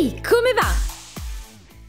Ehi, come va?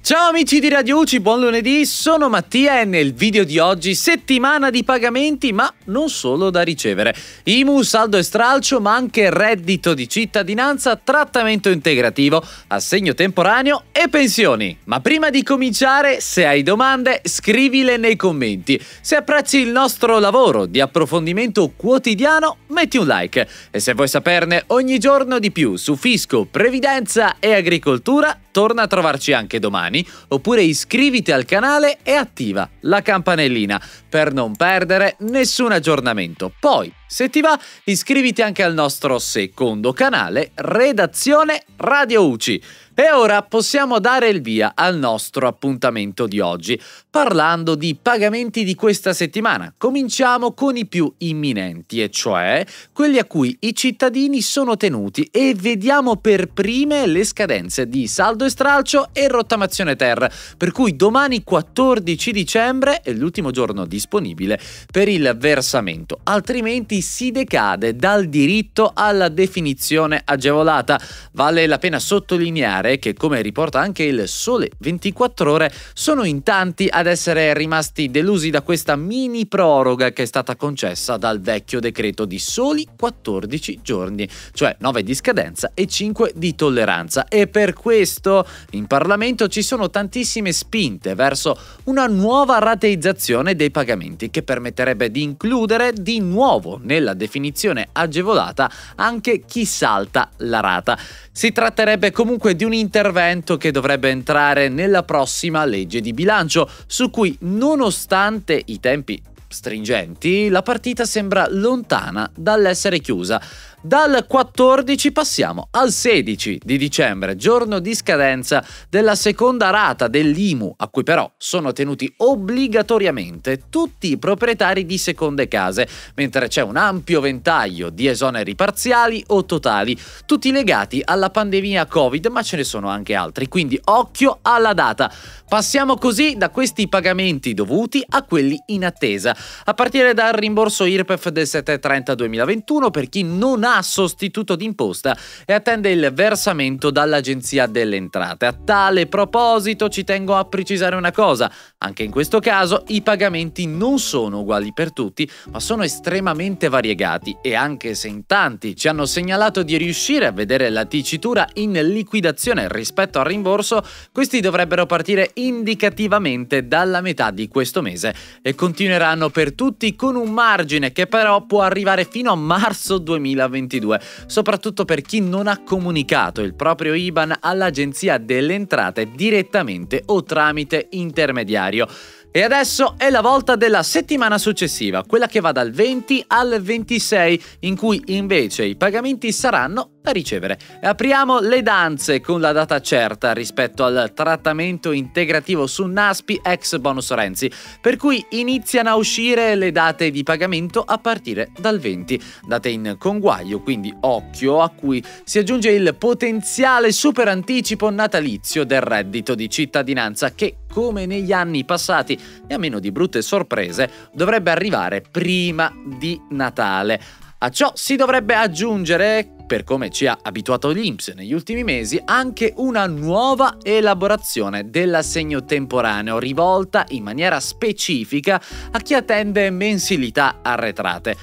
Ciao amici di Radio UCI, buon lunedì, sono Mattia e nel video di oggi settimana di pagamenti ma non solo da ricevere. IMU, saldo e stralcio ma anche reddito di cittadinanza, trattamento integrativo, assegno temporaneo e pensioni. Ma prima di cominciare, se hai domande scrivile nei commenti. Se apprezzi il nostro lavoro di approfondimento quotidiano metti un like e se vuoi saperne ogni giorno di più su fisco, previdenza e agricoltura torna a trovarci anche domani, oppure iscriviti al canale e attiva la campanellina per non perdere nessun aggiornamento. Poi se ti va, iscriviti anche al nostro secondo canale, Redazione Radio UCI. E ora possiamo dare il via al nostro appuntamento di oggi, parlando di pagamenti di questa settimana. Cominciamo con i più imminenti, e cioè quelli a cui i cittadini sono tenuti e vediamo per prime le scadenze di saldo e stralcio e rottamazione terra. per cui domani 14 dicembre è l'ultimo giorno disponibile per il versamento, altrimenti quindi si decade dal diritto alla definizione agevolata. Vale la pena sottolineare che, come riporta anche il Sole 24 Ore, sono in tanti ad essere rimasti delusi da questa mini proroga che è stata concessa dal vecchio decreto di soli 14 giorni, cioè 9 di scadenza e 5 di tolleranza. E per questo in Parlamento ci sono tantissime spinte verso una nuova rateizzazione dei pagamenti che permetterebbe di includere di nuovo nella definizione agevolata anche chi salta la rata. Si tratterebbe comunque di un intervento che dovrebbe entrare nella prossima legge di bilancio, su cui nonostante i tempi stringenti, la partita sembra lontana dall'essere chiusa. Dal 14 passiamo al 16 di dicembre, giorno di scadenza della seconda rata dell'IMU, a cui però sono tenuti obbligatoriamente tutti i proprietari di seconde case, mentre c'è un ampio ventaglio di esoneri parziali o totali, tutti legati alla pandemia Covid, ma ce ne sono anche altri, quindi occhio alla data. Passiamo così da questi pagamenti dovuti a quelli in attesa a partire dal rimborso IRPEF del 730 2021 per chi non ha sostituto d'imposta e attende il versamento dall'Agenzia delle Entrate. A tale proposito ci tengo a precisare una cosa, anche in questo caso i pagamenti non sono uguali per tutti, ma sono estremamente variegati e anche se in tanti ci hanno segnalato di riuscire a vedere la dicitura in liquidazione rispetto al rimborso, questi dovrebbero partire indicativamente dalla metà di questo mese e continueranno piano per tutti con un margine che però può arrivare fino a marzo 2022, soprattutto per chi non ha comunicato il proprio IBAN all'Agenzia delle Entrate direttamente o tramite intermediario. E adesso è la volta della settimana successiva, quella che va dal 20 al 26, in cui invece i pagamenti saranno da ricevere. Apriamo le danze con la data certa rispetto al trattamento integrativo su Naspi ex bonus Renzi, per cui iniziano a uscire le date di pagamento a partire dal 20, date in conguaglio, quindi occhio a cui si aggiunge il potenziale super anticipo natalizio del reddito di cittadinanza che come negli anni passati e a meno di brutte sorprese dovrebbe arrivare prima di Natale. A ciò si dovrebbe aggiungere per come ci ha abituato l'Inps negli ultimi mesi, anche una nuova elaborazione dell'assegno temporaneo rivolta in maniera specifica a chi attende mensilità arretrate,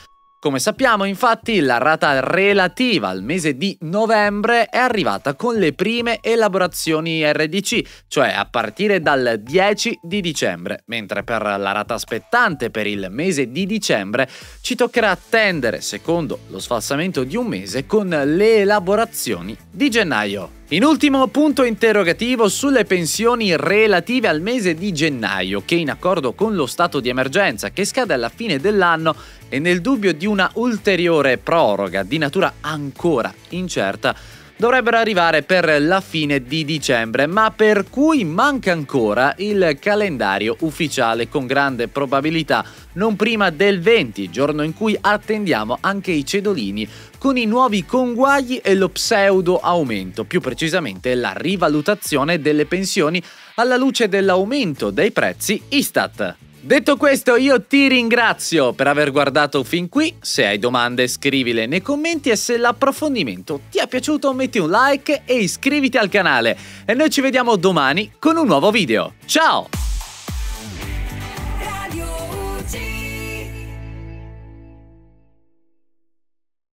come sappiamo infatti la rata relativa al mese di novembre è arrivata con le prime elaborazioni RDC, cioè a partire dal 10 di dicembre, mentre per la rata aspettante per il mese di dicembre ci toccherà attendere, secondo lo sfalsamento di un mese, con le elaborazioni di gennaio. In ultimo punto interrogativo sulle pensioni relative al mese di gennaio, che in accordo con lo stato di emergenza che scade alla fine dell'anno e nel dubbio di una ulteriore proroga di natura ancora incerta, dovrebbero arrivare per la fine di dicembre, ma per cui manca ancora il calendario ufficiale con grande probabilità non prima del 20, giorno in cui attendiamo anche i cedolini con i nuovi conguagli e lo pseudo aumento, più precisamente la rivalutazione delle pensioni alla luce dell'aumento dei prezzi Istat. Detto questo, io ti ringrazio per aver guardato fin qui. Se hai domande, scrivile nei commenti e se l'approfondimento ti è piaciuto, metti un like e iscriviti al canale. E noi ci vediamo domani con un nuovo video. Ciao!